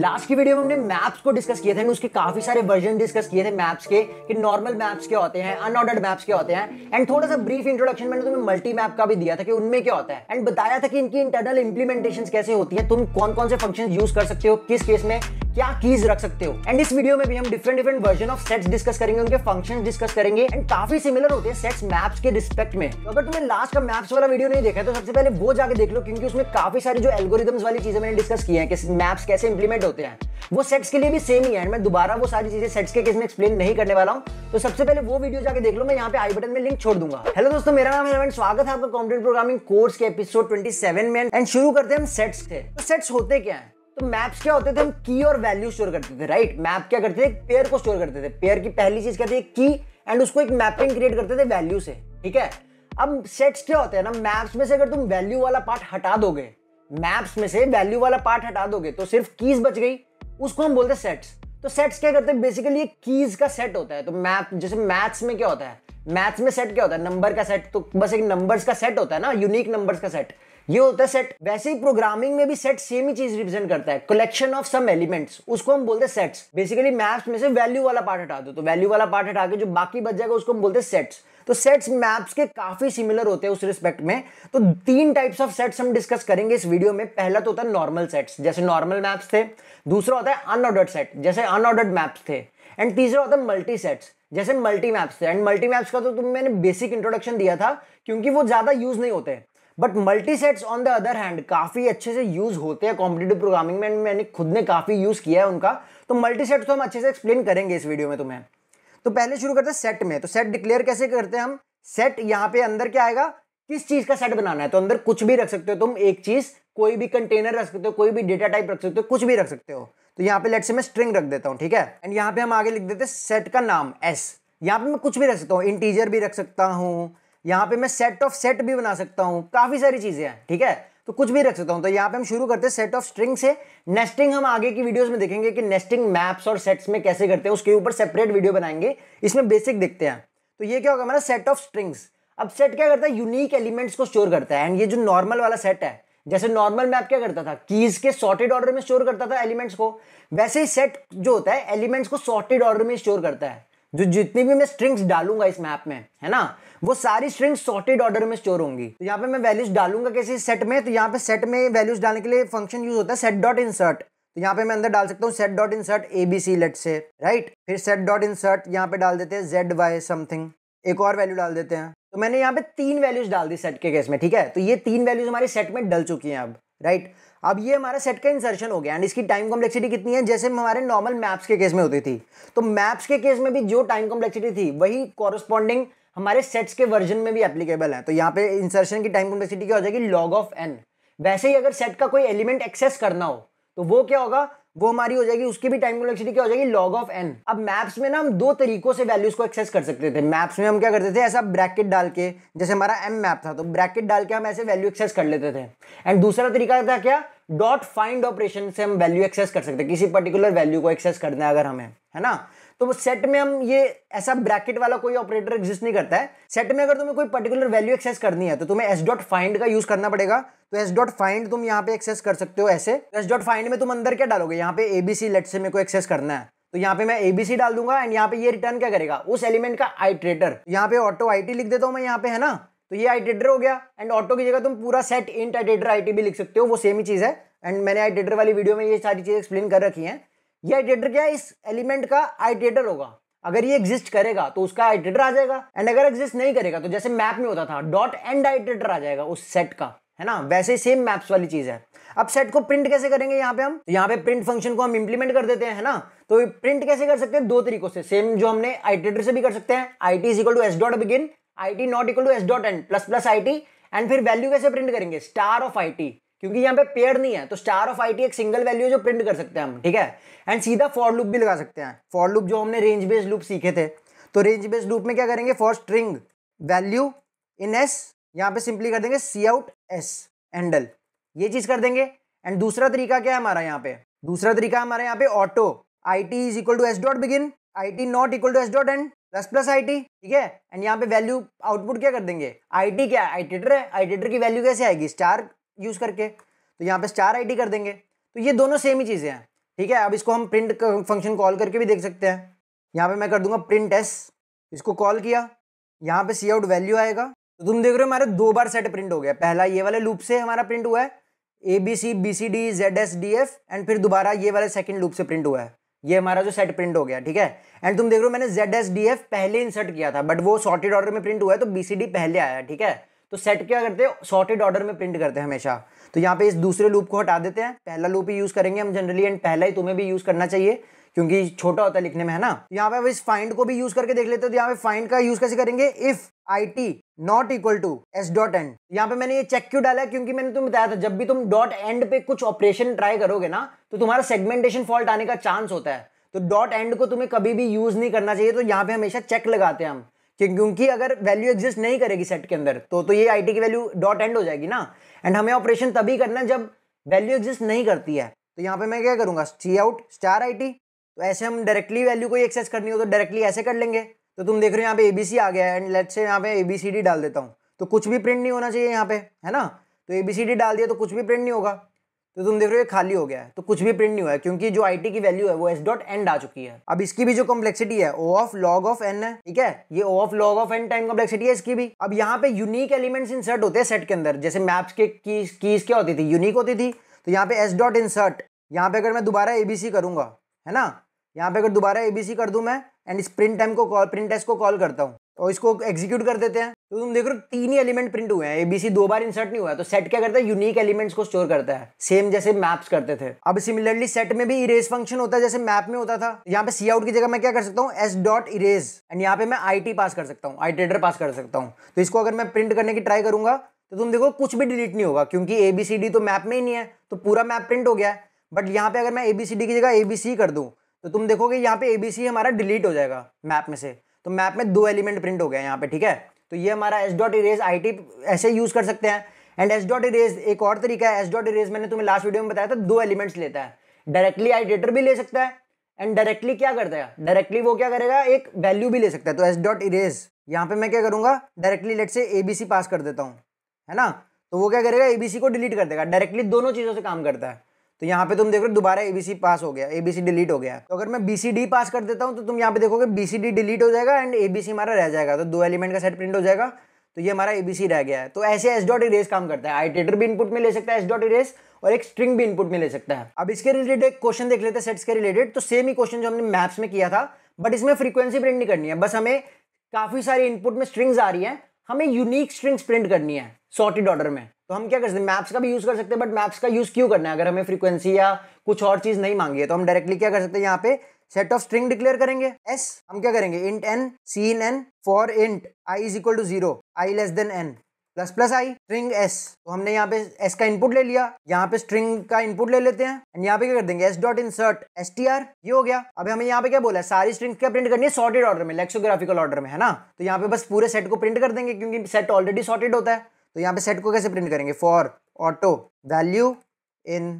last की video में हमने मैप्स को डिस्कस किए थे उसके काफी सारे वर्जन डिस्कस किए थे मैप्स के कि नॉर्मल मैप्स के होते हैं अनऑर्डर्ड मैप्स के होते हैं एंड थोड़ा सा ब्रीफ इंट्रोडक्शन मैंने तुम्हें मल्टी मैप का भी दिया था कि उनमें क्या होता है एंड बताया था कि इनकी इंटरनल इंप्लीमेंटेशन कैसे होती है तुम कौन कौन से फंक्शन यूज कर सकते हो किस केस में क्या कीज रख सकते हो एंड इस वीडियो में भी हम different different version of sets discuss करेंगे उनके फंक्शंस डिस्कस करेंगे एंड काफी सिमिलर होते हैं सेट्स मैप्स के रिस्पेक्ट में तो अगर तुमने लास्ट का मैप्स वाला वीडियो नहीं देखा है तो सबसे पहले वो जाके देख लो क्योंकि उसमें काफी सारी जो एल्गोरिदम्स वाली चीजें मैंने डिस्कस की है कि मैप्स कैसे इंप्लीमेंट होते हैं वो सेट्स के लिए भी सेम ही है मैं दोबारा वो सारी चीजें सेट्स के केस में एक्सप्लेन नहीं करने वाला हूँ तो सबसे पहले वो वीडियो जाके देख लो मैं यहाँ पे आई बटन में लिंक छोड़ दूंगा हेलो दोस्तों मेरा नाम है स्वागत है आपका कॉम्प्यूटर प्रोग्रामिंग कोर्स के एपिसोड 27 में एंड शुरू करते हैं हम सेट्स से तो सेट्स होते क्या है तो मैप्स क्या होते थे हम की और वैल्यू स्टोर करते थे राइट मैप क्या करते थे पेयर को स्टोर करते थे पेयर की पहली चीज क्या थी की एंड उसको एक मैपिंग क्रिएट करते थे वैल्यू से ठीक है अब सेट्स क्या होते हैं ना मैप्स में से अगर तुम वैल्यू वाला पार्ट हटा दोगे मैप्स में से वैल्यू वाला पार्ट हटा दोगे तो सिर्फ कीज बच गई उसको हम बोलते हैं सेट्स तो सेट्स क्या करते हैं बेसिकली ये कीज का सेट होता है तो मैप जैसे मैथ्स में क्या होता है मैथ्स में सेट क्या होता है नंबर का सेट तो बस एक नंबर्स का सेट होता है ना यूनिक नंबर्स का सेट ये होता है सेट वैसे ही प्रोग्रामिंग में भी सेट सेम ही चीज रिप्रेजेंट करता है कलेक्शन ऑफ सम एलिमेंट्स उसको हम बोलते हैं सेट्स बेसिकली मैप्स में से वैल्यू वाला पार्ट हटा दो तो वैल्यू वाला पार्ट हटा के जो बाकी बच जाएगा उसको हम बोलते हैं सेट्स तो सेट्स मैप्स के काफी सिमिलर होते हैं उस रिस्पेक्ट में तो तीन टाइप्स ऑफ सेट्स हम डिस्कस करेंगे इस वीडियो में पहला तो होता है नॉर्मल सेट्स जैसे नॉर्मल मैप्स थे दूसरा होता है अनऑर्डर्ड सेट जैसे अनऑर्डर्ड मैप्स थे एंड तीसरा होता है मल्टी सेट्स जैसे मल्टी मैप्स थे एंड मल्टी मैप्स का तो तुम मैंने बेसिक इंट्रोडक्शन दिया था क्योंकि वो ज़्यादा यूज़ नहीं होते but multi sets on the other hand काफ़ी अच्छे से यूज़ होते हैं कॉम्पिटेटिव प्रोग्रामिंग में मैंने खुद ने काफ़ी यूज़ किया है उनका तो मल्टी सेट्स तो हम अच्छे से एक्सप्लेन करेंगे इस वीडियो में तुम्हें तो पहले शुरू करते हैं सेट में तो सेट डिक्लेयर कैसे करते हैं हम सेट यहाँ पे अंदर क्या आएगा किस चीज़ का सेट बनाना है तो अंदर कुछ भी रख सकते हो तुम एक चीज़ कोई भी कंटेनर रख सकते हो कोई भी डेटा टाइप रख सकते हो कुछ भी रख सकते हो तो यहाँ पे लेट से मैं स्ट्रिंग रख देता हूँ ठीक है एंड यहाँ पे हम आगे लिख देते हैं सेट का नाम एस यहाँ पे मैं कुछ भी रख सकता हूँ इंटीजर भी रख सकता हूँ यहाँ पे मैं सेट ऑफ सेट भी बना सकता हूँ काफ़ी सारी चीज़ें हैं ठीक है तो कुछ भी रख सकता हूँ तो यहाँ पे हम शुरू करते हैं सेट ऑफ स्ट्रिंग से नेस्टिंग हम आगे की वीडियोस में देखेंगे कि नेस्टिंग मैप्स और सेट्स में कैसे करते हैं उसके ऊपर सेपरेट वीडियो बनाएंगे इसमें बेसिक देखते हैं तो ये क्या होगा हमारा सेट ऑफ स्ट्रिंग्स अब सेट क्या करता है यूनिक एलिमेंट्स को स्टोर करता है एंड ये जो नॉर्मल वाला सेट है जैसे नॉर्मल मैप क्या करता था कीज के सॉर्टेड ऑर्डर में स्टोर करता था एलिमेंट्स को वैसे ही सेट जो होता है एलिमेंट्स को सॉर्टेड ऑर्डर में स्टोर करता है जो जितनी भी मैं स्ट्रिंग्स डालूंगा इस मैप में है ना वो सारी स्ट्रिंग सॉर्टेड ऑर्डर में स्टोर होंगी तो यहाँ पे मैं वैल्यूज डालूंगा किसी सेट में तो यहाँ पे सेट में वैल्यूज डालने के लिए फंक्शन यूज होता है सेट डॉट इंसर्ट तो यहाँ पे मैं अंदर डाल सकता हूँ set dot insert A B C let's say right फिर सेट डॉट इंसर्ट यहाँ पे डाल देते हैं जेड वाई समथिंग एक और वैल्यू डाल देते हैं तो मैंने यहाँ पे तीन वैल्यूज डाल दी सेट के केस में ठीक है तो ये तीन वैल्यूज हमारे सेट में डल चुकी हैं अब राइट अब ये हमारा सेट का इंसर्शन हो गया एंड इसकी टाइम कॉम्प्लेक्सिटी कितनी है जैसे हमारे नॉर्मल मैप्स के केस में होती थी तो मैप्स के केस में भी जो टाइम कॉम्प्लेक्सिटी थी वही कॉरस्पॉन्डिंग हमारे सेट्स के वर्जन में भी एप्लीकेबल है तो यहाँ पे इंसर्शन की टाइम कॉम्प्लेक्सिटी क्या हो जाएगी लॉग ऑफ एन वैसे ही अगर सेट का कोई एलिमेंट एक्सेस करना हो तो वो क्या होगा वो हमारी हो जाएगी उसकी भी टाइम कॉम्प्लेक्सिटी क्या हो जाएगी लॉग ऑफ एन अब मैप्स में ना हम दो तरीकों से वैल्यूज को एक्सेस कर सकते थे मैप्स में हम क्या करते थे ऐसा ब्रैकेट डाल के जैसे हमारा एम मैप था तो ब्रैकेट डाल के हम ऐसे वैल्यू एक्सेस कर लेते थे एंड दूसरा तरीका था क्या डॉट फाइंड ऑपरेशन से हम वैल्यू एक्सेस कर सकते हैं किसी पर्टिकुलर वैल्यू को एक्सेस करना है अगर हमें है ना तो वो सेट में हम ये ऐसा ब्रैकेट वाला कोई ऑपरेटर एग्जिस्ट नहीं करता है सेट में अगर तुम्हें कोई पर्टिकुलर वैल्यू एक्सेस करनी है तो तुम्हें एस डॉट फाइंड का यूज करना पड़ेगा तो एस डॉट फाइंड तुम यहाँ पे एक्सेस कर सकते हो ऐसे एस डॉट फाइंड में तुम अंदर क्या डालोगे यहाँ पे एबीसी लेट से मेरे को एक्सेस करना है तो यहाँ पे मैं एबीसी डाल दूंगा एंड यहाँ पे ये रिटर्न क्या करेगा उस एलिमेंट का आइट्रेटर यहाँ पे ऑटो आईटी लिख देता हूँ मैं यहाँ पे है ना तो ये आइटेटर हो गया एंड ऑटो की जगह तुम पूरा सेट इंट आई आईटी भी लिख सकते हो वो सेम ही चीज़ है एंड मैंने आइटेटर वाली वीडियो में ये सारी चीज़ एक्सप्लेन कर रखी है ये आइडेटर क्या है इस एलिमेंट का आइडेटर होगा अगर ये एग्जिस्ट करेगा तो उसका आइडेटर आ जाएगा एंड अगर एग्जिस्ट नहीं करेगा तो जैसे मैप में होता था डॉट एंड आइडेटर आ जाएगा उस सेट का है ना वैसे ही सेम मैप्स वाली चीज है अब सेट को प्रिंट कैसे करेंगे यहाँ पे हम यहाँ पे प्रिंट फंक्शन को हम इंप्लीमेंट कर देते हैं है ना तो प्रिंट कैसे कर सकते हैं दो तरीकों से सेम जो हमने आइडेटर से भी कर सकते हैं I T is equal to S dot begin I T not equal to S dot end plus plus I T and फिर वैल्यू कैसे प्रिंट करेंगे स्टार ऑफ आई टी क्योंकि यहाँ पे पेयर नहीं है तो स्टार ऑफ आई एक सिंगल वैल्यू जो प्रिंट कर सकते हैं हम ठीक है एंड सीधा फॉर लूप भी लगा सकते हैं फॉर लूप जो हमने रेंज बेस्ड लूप सीखे थे तो रेंज बेस्ड लूप में क्या करेंगे for string value in S यहाँ पे सिंपली कर देंगे सी आउट एस एंडल ये चीज़ कर देंगे एंड दूसरा तरीका क्या है हमारा यहाँ पे दूसरा तरीका हमारे यहाँ पे auto I T is equal to S dot begin I T not equal to S dot end plus plus I T ठीक है एंड यहाँ पे वैल्यू आउटपुट क्या कर देंगे आई टी क्या आई आईटीटर है आईटीटर की वैल्यू कैसे आएगी स्टार यूज़ करके तो यहाँ पे स्टार आईडी कर देंगे तो ये दोनों सेम ही चीज़ें हैं ठीक है अब इसको हम प्रिंट फंक्शन कॉल करके भी देख सकते हैं यहाँ पे मैं कर दूंगा प्रिंट एस इसको कॉल किया यहाँ पे सी आउट वैल्यू आएगा तो तुम देख रहे हो हमारे दो बार सेट प्रिंट हो गया पहला ये वाले लूप से हमारा प्रिंट हुआ है A B C B C D Z S D F and फिर दोबारा ये वाले सेकंड लूप से प्रिंट हुआ है ये हमारा जो सेट प्रिंट हो गया ठीक है एंड तुम देख रहे हो मैंने जेड एस डी एफ पहले इंसर्ट किया था बट वो सॉर्टेड ऑर्डर में प्रिंट हुआ है तो बी सी डी पहले आया ठीक है तो सेट क्या करते हैं सॉर्टेड ऑर्डर में प्रिंट करते हैं हमेशा तो यहाँ पे इस दूसरे लूप को हटा देते हैं पहला लूप ही यूज़ करेंगे हम जनरली एंड पहला ही तुम्हें भी यूज़ करना चाहिए क्योंकि छोटा होता है लिखने में है ना तो यहाँ पे इस फाइंड को भी यूज़ करके देख लेते हो तो यहाँ पे फाइंड का यूज़ कैसे करेंगे if I T not equal to S dot end यहाँ पे मैंने ये चेक क्यों डाला क्योंकि मैंने तुम्हें बताया था जब भी तुम डॉट एंड पे कुछ ऑपरेशन ट्राई करोगे ना तो तुम्हारा सेगमेंटेशन फॉल्ट आने का चांस होता है तो डॉट एंड को तुम्हें कभी भी यूज़ नहीं करना चाहिए तो यहाँ पे हमेशा चेक लगाते हैं हम क्योंकि अगर वैल्यू एग्जिस्ट नहीं करेगी सेट के अंदर तो तो ये आईटी की वैल्यू डॉट एंड हो जाएगी ना एंड हमें ऑपरेशन तभी करना जब वैल्यू एग्जिस्ट नहीं करती है तो यहाँ पे मैं क्या करूँगा C out star I T तो ऐसे हम डायरेक्टली वैल्यू को एक्सेस करनी हो तो डायरेक्टली ऐसे कर लेंगे तो तुम देख रहे हो यहाँ पे ए बी सी आ गया है एंड लेट से यहाँ पे ए बी सी डी डाल देता हूँ तो कुछ भी प्रिंट नहीं होना चाहिए यहाँ पे है ना तो ए बी सी डी डाल दिया तो कुछ भी प्रिंट नहीं होगा तो तुम देख रहे हो खाली हो गया है तो कुछ भी प्रिंट नहीं हुआ है क्योंकि जो आई की वैल्यू है वो एस डॉट एंड आ चुकी है अब इसकी भी जो कॉम्प्लेक्सिटी है O of log of N है ठीक है ये O of log of N time complexity है इसकी भी अब यहाँ पे यूनिक एलिमेंट्स इंसर्ट होते हैं सेट के अंदर जैसे मैप्स के कीज कीज क्या होती थी यूनिक होती थी तो यहाँ पे एस डॉट इंसर्ट यहाँ पे अगर मैं दोबारा ए बी सी करूंगा है ना यहाँ पे अगर दोबारा ए बी सी कर दू मैं एंड इस प्रिंट टाइम को कॉल प्रिंट टेस्ट को कॉल करता हूँ और इसको एग्जीक्यूट कर देते हैं तो तुम देख रहे हो तीन ही एलिमेंट प्रिंट हुए हैं एबीसी दो बार इंसर्ट नहीं हुआ है तो सेट क्या करता है यूनिक एलिमेंट्स को स्टोर करता है सेम जैसे मैप्स करते थे अब सिमिलरली सेट में भी इरेज फंक्शन होता है जैसे मैप में होता था यहाँ पे सी आउट की जगह मैं क्या कर सकता हूँ एस डॉट इरेज एंड यहाँ पे मैं आई पास कर सकता हूँ आई पास कर सकता हूँ तो इसको अगर मैं प्रिंट करने की ट्राई करूंगा तो तुम देखो कुछ भी डिलीट नहीं होगा क्योंकि ए बी सी डी तो मैप में ही नहीं है तो पूरा मैप प्रिंट हो गया है बट यहाँ पे अगर मैं ए बी सी डी की जगह ए बी सी कर दूँ तो तुम देखोगे यहाँ पे ए बी सी हमारा डिलीट हो जाएगा मैप में से तो मैप में दो एलिमेंट प्रिंट हो गए यहाँ पे ठीक है तो ये हमारा S dot erase I T ऐसे यूज़ कर सकते हैं एंड एस डॉट इरेज एक और तरीका है एस डॉट इरेज मैंने तुम्हें लास्ट वीडियो में बताया था दो एलिमेंट्स लेता है डायरेक्टली आइडेटर भी ले सकता है एंड डायरेक्टली क्या करता है डायरेक्टली वो क्या करेगा एक वैल्यू भी ले सकता है तो एस डॉट इरेज यहाँ पे मैं क्या करूंगा directly let say A B सी पास कर देता हूँ है ना तो वो क्या करेगा ए बी सी को डिलीट कर देगा डायरेक्टली दोनों चीज़ों से काम करता है तो यहाँ पे तुम देख रहे हो दोबारा एबीसी पास हो गया एबीसी डिलीट हो गया तो अगर मैं बीसीडी पास कर देता हूँ तो तुम यहाँ पे देखोगे बीसीडी डिलीट हो जाएगा एंड एबीसी हमारा रह जाएगा तो दो एलिमेंट का सेट प्रिंट हो जाएगा तो ये हमारा एबीसी रह गया है तो ऐसे एस डॉट इरेज काम करता है टेटर भी इनपुट में ले सकता है एस डॉट इरेज और एक स्ट्रिंग भी इनपुट में ले सकता है अब इसके रिलेटेड एक क्वेश्चन देख लेते हैं सेट्स के रिलेटेड तो सेम ही क्वेश्चन जो हमने मैप्स में किया था बट इसमें फ्रीक्वेंसी प्रिंट नहीं करनी है बस हमें काफी सारी इनपुट में स्ट्रिंग्स आ रही है हमें यूनिक स्ट्रिंग्स प्रिंट करनी है सॉर्टेड ऑर्डर में तो हम क्या कर सकते हैं मैप्स का भी यूज़ कर सकते हैं बट मैप्स का यूज़ क्यों करना है अगर हमें फ्रीक्वेंसी या कुछ और चीज़ नहीं मांगी है तो हम डायरेक्टली क्या कर सकते हैं यहाँ पे सेट ऑफ स्ट्रिंग डिक्लेयर करेंगे एस हम क्या करेंगे int N C N for int I is equal to zero I less than N plus plus I string S तो हमने यहाँ पे एस का इनपुट ले लिया यहाँ पे स्ट्रिंग का इनपुट ले लेते हैं एंड यहाँ पे क्या कर देंगे S dot insert S T R ये हो गया अब हमें यहाँ पे क्या बोला है सारी स्ट्रिंग क्या प्रिंट करनी है सॉर्टेड ऑर्डर में लेक्सोग्राफिकल ऑर्डर में है ना तो यहाँ पे बस पूरे सेट को प्रिंट कर देंगे क्योंकि सेट ऑलरेडी सॉर्टेड होता है तो यहाँ पे सेट को कैसे प्रिंट करेंगे for auto value in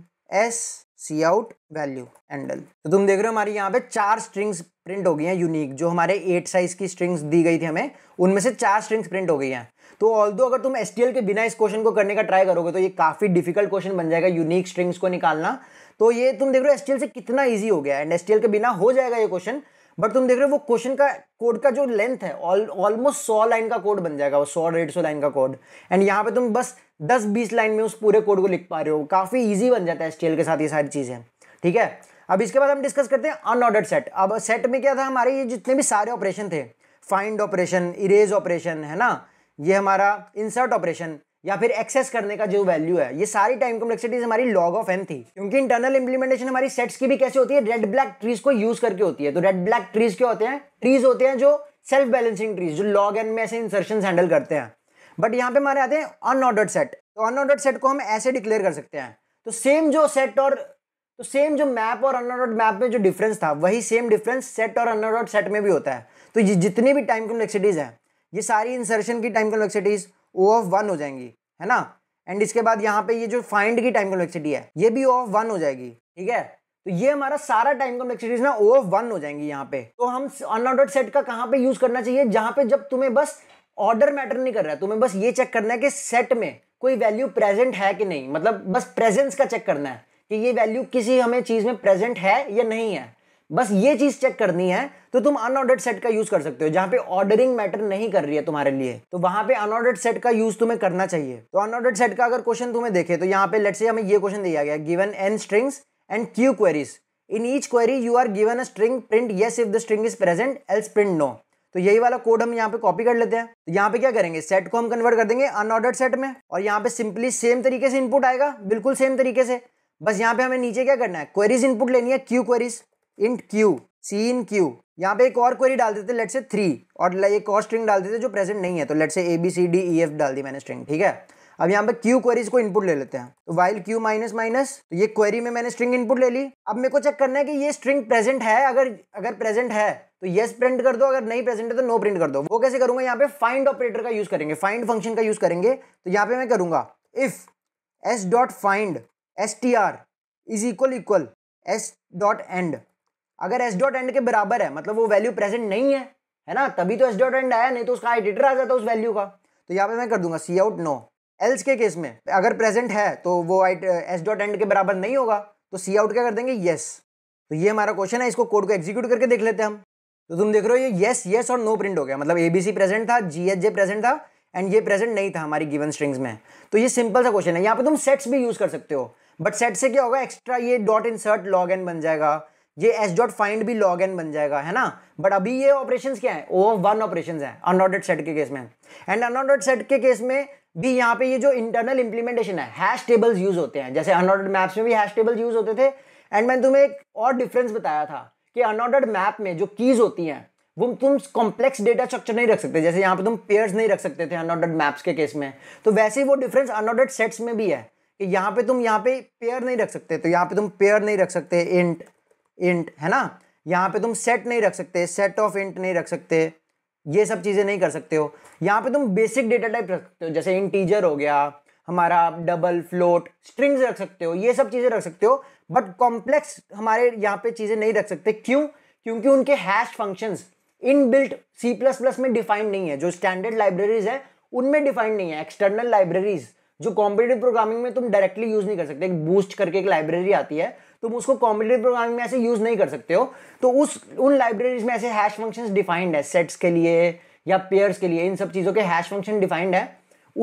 S C out value endl तो तुम देख रहे हो हमारी यहाँ पे चार स्ट्रिंग्स प्रिंट हो गई हैं यूनिक जो हमारे एट साइज की स्ट्रिंग्स दी गई थी हमें उनमें से चार स्ट्रिंग्स प्रिंट हो गई हैं तो ऑल दो अगर तुम एस के बिना इस क्वेश्चन को करने का ट्राई करोगे तो ये काफ़ी डिफिकल्ट क्वेश्चन बन जाएगा यूनिक स्ट्रिंग्स को निकालना तो ये तुम देख रहे हो एस से कितना ईजी हो गया एंड एस के बिना हो जाएगा ये क्वेश्चन बट तुम देख रहे हो वो क्वेश्चन का कोड का जो लेंथ है ऑलमोस्ट सौ लाइन का कोड बन जाएगा वो सौ डेढ़ सौ लाइन का कोड एंड यहाँ पे तुम बस दस बीस लाइन में उस पूरे कोड को लिख पा रहे हो काफ़ी ईजी बन जाता है एस के साथ ये सारी चीज़ें ठीक है अब इसके बाद हम डिस्कस करते हैं अनऑर्डर्ड सेट अब सेट में क्या था हमारे ये जितने भी सारे ऑपरेशन थे फाइंड ऑपरेशन इरेज ऑपरेशन है ना ये हमारा इंसर्ट ऑपरेशन या फिर एक्सेस करने का जो वैल्यू है ये सारी टाइम कॉम्प्लेक्सिटीज हमारी लॉग ऑफ एन थी क्योंकि इंटरनल इंप्लीमेंटेशन हमारी सेट्स की भी कैसे होती है रेड ब्लैक ट्रीज को यूज करके होती है तो रेड ब्लैक ट्रीज क्या होते हैं ट्रीज होते हैं जो सेल्फ बैलेंसिंग ट्रीज जो लॉग एन में ऐसे इंसर्शन हैंडल करते हैं बट यहाँ पे हमारे आते हैं अनऑर्डर्ड सेट तो अनऑर्डर्ड सेट को हम ऐसे डिक्लेयर कर सकते हैं तो सेम जो सेट और तो सेम जो मैप और अनऑर्डर्ड मैप में जो डिफरेंस था वही सेम डिफरेंस सेट और अनऑर्डर्ड सेट में भी होता है तो ये जितनी भी टाइम कम्प्लेक्सिटीज हैं ये सारी इंसर्शन की time complexities O of one हो जाएंगी है ना एंड इसके बाद यहाँ पे ये जो फाइंड की टाइम कॉम्प्लेक्सिटी है ये भी ओ ऑफ वन हो जाएगी ठीक है तो ये हमारा सारा टाइम कॉम्प्लेक्सिटीज ना ओ ऑफ वन हो जाएंगी यहाँ पे तो हम अनऑर्डर्ड सेट का कहाँ पे यूज करना चाहिए जहाँ पे जब तुम्हें बस ऑर्डर मैटर नहीं कर रहा है तुम्हें बस ये चेक करना है कि सेट में कोई वैल्यू प्रेजेंट है कि नहीं मतलब बस प्रेजेंस का चेक करना है कि ये वैल्यू किसी हमें चीज में प्रेजेंट है या नहीं है बस ये चीज चेक करनी है तो तुम अनऑर्डर्ड सेट का यूज कर सकते हो जहां पे ऑर्डरिंग मैटर नहीं कर रही है तुम्हारे लिए तो वहां पे अनऑर्डर्ड सेट का यूज तुम्हें करना चाहिए तो अनऑर्डर्ड सेट का अगर क्वेश्चन तुम्हें देखे तो यहाँ पे लेट से हमें ये क्वेश्चन दिया गया given N strings and Q queries in each query you are given a string print yes if the string is present else print no तो यही वाला कोड हम यहाँ पे कॉपी कर लेते हैं तो यहाँ पे क्या करेंगे सेट को हम कन्वर्ट कर देंगे अनऑर्डर्ड सेट में और यहाँ पे सिंपली सेम तरीके से इनपुट आएगा बिल्कुल सेम तरीके से बस यहाँ पे हमें नीचे क्या करना है क्वेरीज इनपुट लेनी है Q queries int Q C in Q यहाँ पे एक और क्वेरी डाल देते लेट से थ्री और एक और स्ट्रिंग डाल देते जो प्रेजेंट नहीं है तो let's say A B C D E F डाल दी मैंने स्ट्रिंग ठीक है अब यहाँ पे क्यू क्वेरीज को इनपुट ले लेते हैं तो वाइल क्यू माइनस माइनस तो ये क्वेरी में मैंने स्ट्रिंग इनपुट ले ली अब मेरे को चेक करना है कि ये स्ट्रिंग प्रेजेंट है अगर अगर प्रेजेंट है तो येस प्रिंट कर दो अगर नहीं प्रेजेंट है तो नो प्रिंट कर दो वो कैसे करूंगा यहाँ पे फाइंड ऑपरेटर का यूज करेंगे फाइंड फंक्शन का यूज करेंगे तो यहाँ पे मैं करूंगा if S dot find S T R is equal equal S dot end अगर एस डॉट एंड के बराबर है मतलब वो वैल्यू प्रेजेंट नहीं है है ना तभी तो एस डॉट एंड आया नहीं तो उसका एडिटर आ जाता उस वैल्यू का तो यहाँ पे मैं कर दूंगा सी आउट नो एल्स के केस में अगर प्रेजेंट है तो वो एस डॉट एंड के बराबर नहीं होगा तो सी आउट क्या कर देंगे येस तो ये हमारा क्वेश्चन है इसको कोड को एग्जीक्यूट करके देख लेते हैं हम तो तुम देख रहे हो ये येस येस और नो प्रिंट हो गया मतलब एबीसी प्रेजेंट था जी एच जे प्रेजेंट था एंड ये प्रेजेंट नहीं था हमारी गिवन स्ट्रिंग्स में तो ये सिंपल सा क्वेश्चन है यहाँ पे तुम सेट्स भी यूज कर सकते हो बट सेट से क्या होगा एक्स्ट्रा ये डॉट सर्ट लॉग एन बन जाएगा ये एस डॉट फाइंड भी लॉग एन बन जाएगा है ना बट अभी ये ऑपरेशन क्या है ओ वन ऑपरेशन है अनऑर्डेड सेट के केस में एंड अनऑर्डेड सेट के केस में भी यहाँ पे ये जो इंटरनल इंप्लीमेंटेशन है हैश टेबल्स यूज होते हैं जैसे अनऑर्डेड मैप्स में भी हैश टेबल्स यूज होते थे एंड मैंने तुम्हें एक और डिफरेंस बताया था कि अनऑर्डेड मैप में जो कीज होती हैं वो तुम कॉम्प्लेक्स डेटा स्ट्रक्चर नहीं रख सकते जैसे यहाँ पे तुम पेयर्स नहीं रख सकते थे अनऑर्डेड मैप्स के केस में तो वैसे ही वो डिफरेंस अनऑर्डेड सेट्स में भी है कि यहाँ पे तुम यहाँ पे पेयर नहीं रख सकते तो यहाँ पे तुम पेयर नहीं रख सकते इंट इंट है ना यहाँ पे तुम सेट नहीं रख सकते सेट ऑफ इंट नहीं रख सकते ये सब चीज़ें नहीं कर सकते हो यहाँ पे तुम बेसिक डेटा टाइप रख सकते हो जैसे इंटीजर हो गया हमारा डबल फ्लोट स्ट्रिंग्स रख सकते हो ये सब चीज़ें रख सकते हो बट कॉम्प्लेक्स हमारे यहाँ पे चीज़ें नहीं रख सकते क्यों क्योंकि उनके hash functions in built C plus plus में डिफाइंड नहीं है जो स्टैंडर्ड लाइब्रेरीज है उनमें डिफाइंड नहीं है एक्सटर्नल लाइब्रेरीज जो कॉम्पिटेटिव प्रोग्रामिंग में तुम डायरेक्टली यूज नहीं कर सकते एक बूस्ट करके एक लाइब्रेरी आती है तुम उसको कॉम्पिटेटिव प्रोग्रामिंग में ऐसे यूज़ नहीं कर सकते हो तो उस उन लाइब्रेरीज में ऐसे हैश फंक्शन डिफाइंड है सेट्स के लिए या पेयर्स के लिए इन सब चीज़ों के हैश फंक्शन डिफाइंड है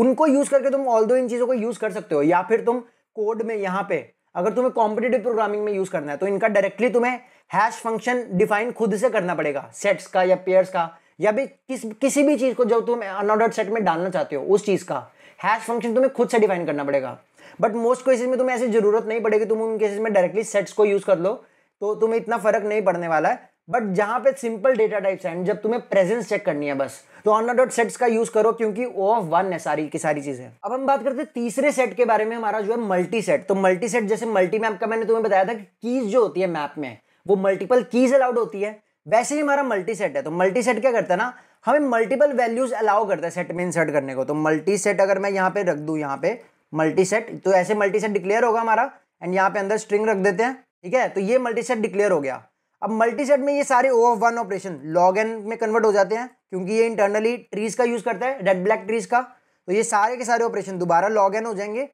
उनको यूज़ करके तुम ऑल दो इन चीज़ों को यूज़ कर सकते हो या फिर तुम कोड में यहाँ पे अगर तुम्हें कॉम्पिटेटिव प्रोग्रामिंग में यूज़ करना है तो इनका डायरेक्टली तुम्हें हैश फंक्शन डिफाइन खुद से करना पड़ेगा सेट्स का या पेयर्स का या भी किस किसी भी चीज़ को जब तुम अनऑर्डर सेट में डालना चाहते हो उस चीज़ का हैश फंक्शन तुम्हें खुद से डिफाइन करना पड़ेगा बट मोस्ट केसेज में तुम्हें ऐसी जरूरत नहीं पड़ेगी तुम उन केसेज में डायरेक्टली सेट्स को यूज़ कर लो तो तुम्हें इतना फर्क नहीं पड़ने वाला है बट जहां पे सिंपल डेटा टाइप्स हैं जब तुम्हें प्रेजेंस चेक करनी है बस तो ऑन डॉट सेट्स का यूज करो क्योंकि ओ ऑफ वन है सारी की सारी चीजें अब हम बात करते हैं तीसरे सेट के बारे में हमारा जो है मल्टी सेट तो मल्टी सेट जैसे मल्टी मैप का मैंने तुम्हें बताया था कि कीज जो होती है मैप में वो मल्टीपल कीज अलाउड होती है वैसे ही हमारा मल्टी सेट है तो मल्टी सेट क्या करता है ना हमें मल्टीपल वैल्यूज अलाउ करता है सेट में इंसर्ट करने को तो मल्टी सेट अगर मैं यहाँ पे रख दू यहाँ पे मल्टी सेट तो ऐसे मल्टी सेट डिक्लेयर होगा हमारा एंड यहाँ पे अंदर स्ट्रिंग रख देते हैं ठीक है तो ये मल्टी सेट डिक्लेयर हो गया अब मल्टी सेट में ये सारे O of one operation log N में कन्वर्ट हो जाते हैं क्योंकि ये इंटरनली ट्रीज का यूज़ करता है रेड ब्लैक ट्रीज का तो ये सारे के सारे ऑपरेशन दोबारा लॉग एन हो जाएंगे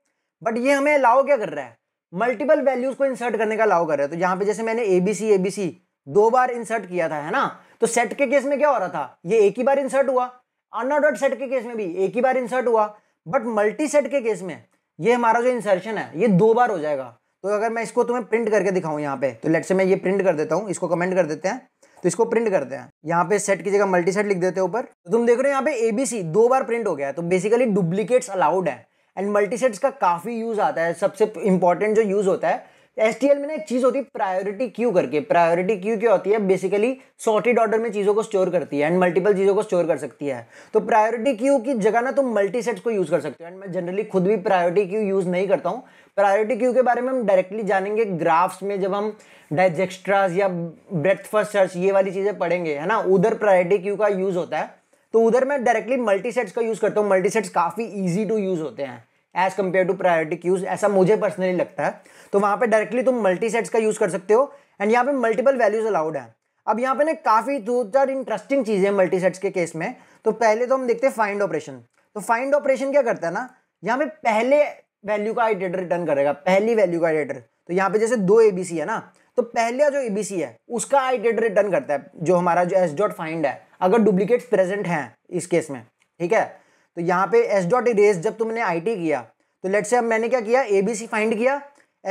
बट ये हमें अलाउ क्या कर रहा है मल्टीपल वैल्यूज को इंसर्ट करने का अलाउ कर रहा है तो यहाँ पे जैसे मैंने एबीसी एबीसी दो बार इंसर्ट किया था है ना तो सेट के केस में क्या हो रहा था ये एक ही बार इंसर्ट हुआ अनऑर्डर्ड सेट के केस में भी एक ही बार इंसर्ट हुआ बट मल्टी सेट के केस में ये हमारा जो इंसर्शन है ये दो बार हो जाएगा तो अगर मैं इसको तुम्हें प्रिंट करके दिखाऊं यहाँ पे तो लेट से मैं ये प्रिंट कर देता हूँ इसको कमेंट कर देते हैं तो इसको प्रिंट करते हैं यहाँ पे सेट की जगह मल्टी सेट लिख देते हैं ऊपर तो तुम देख रहे हो यहाँ पे एबीसी दो बार प्रिंट हो गया है तो बेसिकली डुप्लीकेट्स अलाउड है एंड मल्टी सेट्स का काफ़ी यूज़ आता है सबसे इंपॉर्टेंट जो यूज़ होता है एस में ना एक चीज़ होती है प्रायोरिटी क्यू करके प्रायोरिटी क्यू क्या होती है बेसिकली सॉर्टेड ऑर्डर में चीज़ों को स्टोर करती है एंड मल्टीपल चीज़ों को स्टोर कर सकती है तो प्रायोरिटी क्यू की जगह ना तुम तो मल्टी सेट्स को यूज़ कर सकते हो एंड मैं जनरली खुद भी प्रायोरिटी क्यू यूज़ नहीं करता हूँ प्रायोरिटी क्यू के बारे में हम डायरेक्टली जानेंगे ग्राफ्स में जब हम डायजेक्स्ट्राज या ब्रेथ फर्स्ट सर्च ये वाली चीज़ें पढ़ेंगे है ना उधर प्रायोरिटी क्यू का यूज़ होता है तो उधर मैं डायरेक्टली मल्टी सेट्स का यूज़ करता हूँ मल्टी सेट्स काफ़ी ईजी टू यूज़ होते हैं as compare to priority queues ऐसा मुझे पर्सनली लगता है तो वहाँ पे डायरेक्टली तुम मल्टी सेट्स का यूज़ कर सकते हो एंड यहाँ पे मल्टीपल वैल्यूज अलाउड है अब यहाँ पे ना काफ़ी दो चार इंटरेस्टिंग चीज़ें मल्टी सेट्स के केस में तो पहले तो हम देखते हैं फाइंड ऑपरेशन तो फाइंड ऑपरेशन क्या करता है ना यहाँ पे पहले वैल्यू का आइडेटर रिटर्न करेगा पहली वैल्यू का आइडेटर तो यहाँ पे जैसे दो ए बी सी है ना तो पहला जो ए बी सी है उसका आइडेटर रिटर्न करता है जो हमारा जो एस डॉट फाइंड है अगर डुप्लीकेट्स प्रेजेंट हैं इस केस में ठीक है तो यहाँ पे एस डॉट इरेज जब तुमने आई टी किया तो लेट से अब मैंने क्या किया ए बी सी फाइंड किया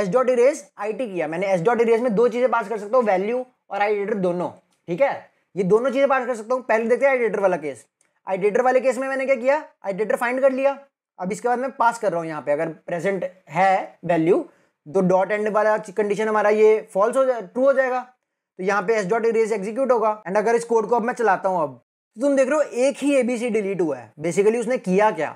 S dot erase I T किया मैंने एस डॉट इरेज में दो चीज़ें पास कर सकता हूँ वैल्यू और डेटर दोनों ठीक है ये दोनों चीज़ें पास कर सकता हूँ पहले देखते हैं डेटर वाला केस आइडेटर वाले केस में मैंने क्या किया आईडेटर फाइंड कर लिया अब इसके बाद मैं पास कर रहा हूँ यहाँ पे अगर प्रेजेंट है वैल्यू तो डॉट एंड वाला कंडीशन हमारा ये फॉल्स हो जाए ट्रू हो जाएगा तो यहाँ पे एस डॉट इरेज एग्जीक्यूट होगा एंड अगर इस कोड को अब मैं चलाता हूँ अब तो तुम देख रहे हो एक ही एबीसी डिलीट हुआ है बेसिकली उसने किया क्या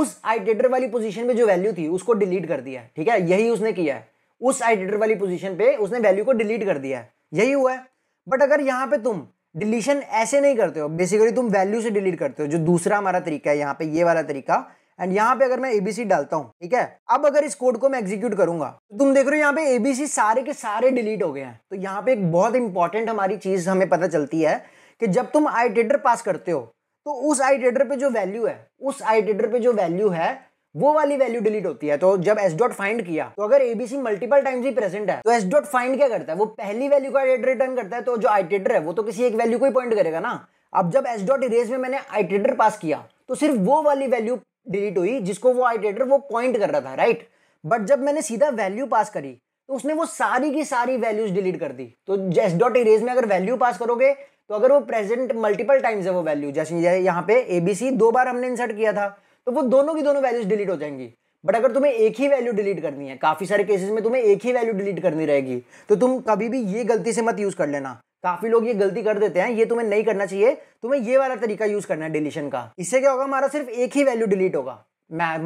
उस आइटेटर वाली पोजीशन पे जो वैल्यू थी उसको डिलीट कर दिया है ठीक है यही उसने किया है उस आइटेटर वाली पोजीशन पे उसने वैल्यू को डिलीट कर दिया है यही हुआ है बट अगर यहाँ पे तुम डिलीशन ऐसे नहीं करते हो बेसिकली तुम वैल्यू से डिलीट करते हो जो दूसरा हमारा तरीका है यहाँ पे ये वाला तरीका एंड यहाँ पे अगर मैं एबीसी डालता हूँ ठीक है अब अगर इस कोड को मैं एग्जीक्यूट करूंगा तो तुम देख रहे हो यहाँ पे एबीसी सारे के सारे डिलीट हो गए हैं तो यहाँ पे एक बहुत इंपॉर्टेंट हमारी चीज हमें पता चलती है कि जब तुम आई टेडर पास करते हो तो उस आई टेडर पे जो वैल्यू है उस आई टेडर पे जो वैल्यू है वो वाली वैल्यू डिलीट होती है तो जब एस डॉट फाइंड किया तो अगर एबीसी मल्टीपल टाइम्स ही प्रेजेंट है तो एस डॉट फाइंड क्या करता है वो पहली वैल्यू का रिटर्न करता है तो जो टेडर है वो तो किसी एक वैल्यू को ही पॉइंट करेगा ना अब जब एस डॉट इरेज में मैंने टेडर पास किया तो सिर्फ वो वाली वैल्यू डिलीट हुई जिसको वो टेडर वो पॉइंट कर रहा था राइट बट जब मैंने सीधा वैल्यू पास करी तो उसने वो सारी की सारी वैल्यूज डिलीट कर दी तो जेस डॉट इरेज में अगर वैल्यू पास करोगे तो अगर वो प्रेजेंट मल्टीपल टाइम्स है वो वैल्यू जैसे यहाँ पे ए बी सी दो बार हमने इंसर्ट किया था तो वो दोनों की दोनों वैल्यूज डिलीट हो जाएंगी बट अगर तुम्हें एक ही वैल्यू डिलीट करनी है काफ़ी सारे केसेस में तुम्हें एक ही वैल्यू डिलीट करनी रहेगी तो तुम कभी भी ये गलती से मत यूज़ कर लेना काफ़ी लोग ये गलती कर देते हैं ये तुम्हें नहीं करना चाहिए तुम्हें ये वाला तरीका यूज़ करना है डिलीशन का इससे क्या होगा हमारा सिर्फ एक ही वैल्यू डिलीट होगा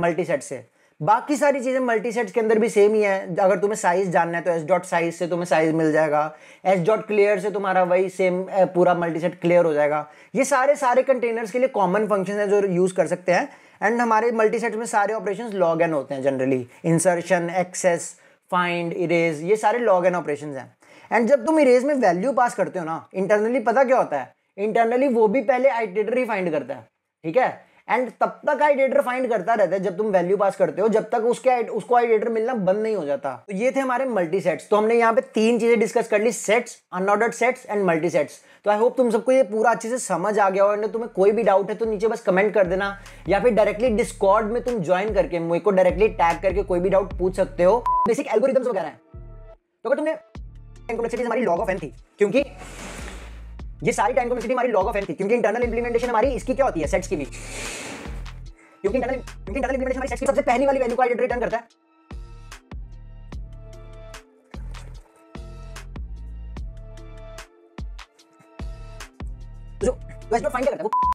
मल्टी सेट से बाकी सारी चीज़ें मल्टी सेट्स के अंदर भी सेम ही है अगर तुम्हें साइज़ जानना है तो एस डॉट साइज से तुम्हें साइज़ मिल जाएगा एस डॉट क्लियर से तुम्हारा वही सेम पूरा मल्टी सेट क्लियर हो जाएगा ये सारे सारे कंटेनर्स के लिए कॉमन फंक्शन है जो यूज़ कर सकते हैं एंड हमारे मल्टी सेट में सारे ऑपरेशन लॉग एन होते हैं generally insertion access find erase ये सारे लॉग एन ऑपरेशन हैं एंड जब तुम इरेज में वैल्यू पास करते हो ना इंटरनली पता क्या होता है इंटरनली वो भी पहले आइटेटरी फाइंड करता है ठीक है एंड तब तक आइडेटर फाइंड करता रहता है जब तुम वैल्यू पास करते हो जब तक उसके उसको आइडेटर मिलना बंद नहीं हो जाता तो ये थे हमारे मल्टी सेट्स तो हमने यहाँ पे तीन चीजें डिस्कस कर ली sets unordered sets and multi sets तो आई होप तुम सबको ये पूरा अच्छे से समझ आ गया हो एंड तुम्हें कोई भी डाउट है तो नीचे बस कमेंट कर देना या फिर डायरेक्टली डिस्कॉर्ड में तुम ज्वाइन करके मुझे को डायरेक्टली टैग करके कोई भी डाउट पूछ सकते हो बेसिक एल्गोरिथम्स वगैरह है तो अगर तुमने हमारी लॉग ऑफ एन थी क्योंकि ये सारी टाइम कॉम्प्लेक्सिटी हमारी लॉग ऑफ एन थी क्योंकि इंटरनल इंप्लीमेंटेशन हमारी इसकी क्या होती है सेट्स की भी क्योंकि इंटरनल क्योंकि इंटरनल इंप्लीमेंटेशन हमारी सेट्स की सबसे पहली वाली वैल्यू को आइडेंटिटी रिटर्न करता है तो जो वेस्ट फाइंड करता है